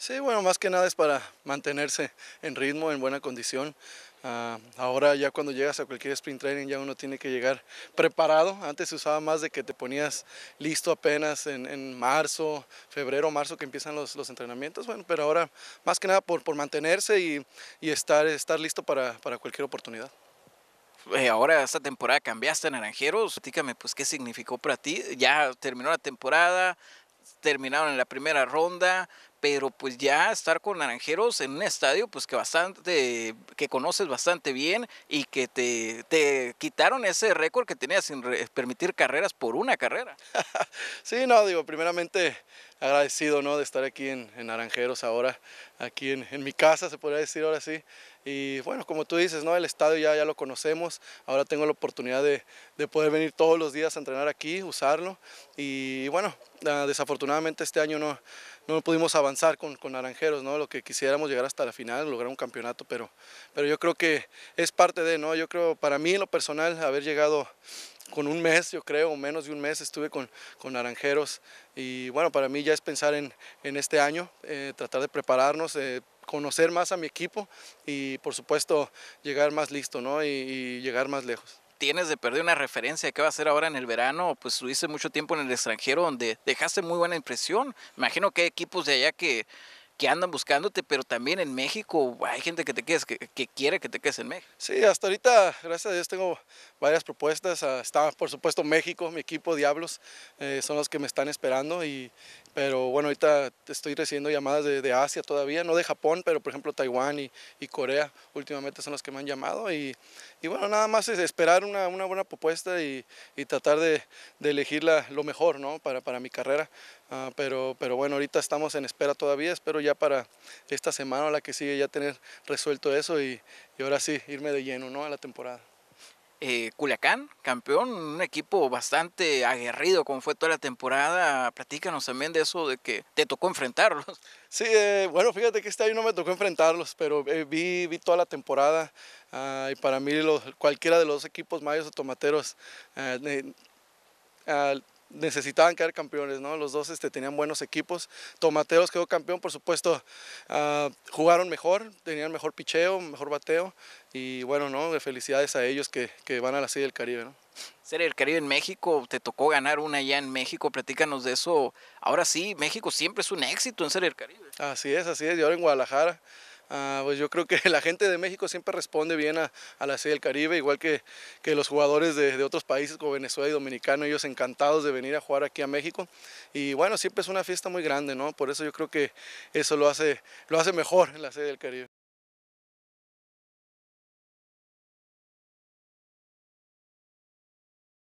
Sí, bueno, más que nada es para mantenerse en ritmo, en buena condición. Ah, ahora ya cuando llegas a cualquier sprint training ya uno tiene que llegar preparado. Antes se usaba más de que te ponías listo apenas en, en marzo, febrero, marzo que empiezan los, los, entrenamientos. Bueno, pero ahora más que nada por, por mantenerse y, y estar, estar listo para, para cualquier oportunidad eh, ahora esta temporada cambiaste a Naranjeros. Dígame, pues, ¿qué significó para ti? Ya terminó la temporada, terminaron en la primera ronda, pero pues ya estar con Naranjeros en un estadio pues que bastante que conoces bastante bien y que te, te quitaron ese récord que tenías sin permitir carreras por una carrera. sí, no, digo, primeramente agradecido ¿no? de estar aquí en, Naranjeros ahora, aquí en, en, mi casa se podría decir ahora sí. Y bueno, como tú dices, ¿no? el estadio ya, ya lo conocemos, ahora tengo la oportunidad de, de poder venir todos los días a entrenar aquí, usarlo. Y bueno, ah, desafortunadamente este año no, no pudimos avanzar con, con, Naranjeros, ¿no? Lo que quisiéramos llegar hasta la final, lograr un campeonato, pero, pero yo creo que es parte de, ¿no? Yo creo, para mí lo personal, haber llegado con un mes, yo creo, menos de un mes estuve con, con Naranjeros y bueno, para mí ya es pensar en, este año, eh, tratar de prepararnos, eh, conocer más a mi equipo y por supuesto llegar más listo, ¿no? y llegar más lejos tienes de perder una referencia de qué va a ser ahora en el verano, pues estuviste mucho tiempo en el extranjero donde dejaste muy buena impresión. imagino que hay equipos de allá que que andan buscándote, pero también en México hay gente que te quedes, que, quiere que te quedes en México. Sí, hasta ahorita, gracias a Dios, tengo varias propuestas. Ah, está, por supuesto, México, mi equipo Diablos, eh, son los que me están esperando. Y, pero bueno, ahorita estoy recibiendo llamadas de, Asia todavía, no de Japón, pero por ejemplo Taiwán y, Corea últimamente son los que me han llamado. Y, y bueno, nada más es esperar una, una buena propuesta y, y tratar de, de elegir la, lo mejor ¿no? para, para mi carrera. Ah, pero, pero bueno, estamos en espera todavía, espero ya para esta semana o la que sigue ya tener resuelto eso y, y ahora sí irme de lleno ¿no? a la temporada. Eh, Culiacán, campeón, un equipo bastante aguerrido como fue toda la temporada. Platícanos también de eso, de que te tocó enfrentarlos. Sí, eh, bueno, fíjate que este año no me tocó enfrentarlos, pero eh, vi, vi toda la temporada ah, y para mí cualquiera de los equipos mayos o tomateros ah, ah, necesitaban quedar campeones, ¿no? Los dos este, tenían buenos equipos. Tomateos quedó campeón, por supuesto, ah, jugaron mejor, tenían mejor picheo, mejor bateo. Y bueno, ¿no? Felicidades a ellos que, que van a la Serie del Caribe, ¿no? Serie del Caribe en México, te tocó ganar una ya en México, platícanos de eso. Ahora sí, México siempre es un éxito en Serie del Caribe. Así es, así es, y ahora en Guadalajara. Ah, pues yo creo que la gente de México siempre responde bien a, la sede del Caribe, igual que, los jugadores de, otros países como Venezuela y Dominicano, ellos encantados de venir a jugar aquí a México. Y bueno, siempre es una fiesta muy grande, ¿no? Por eso yo creo que eso lo hace, lo hace mejor en la sede del Caribe.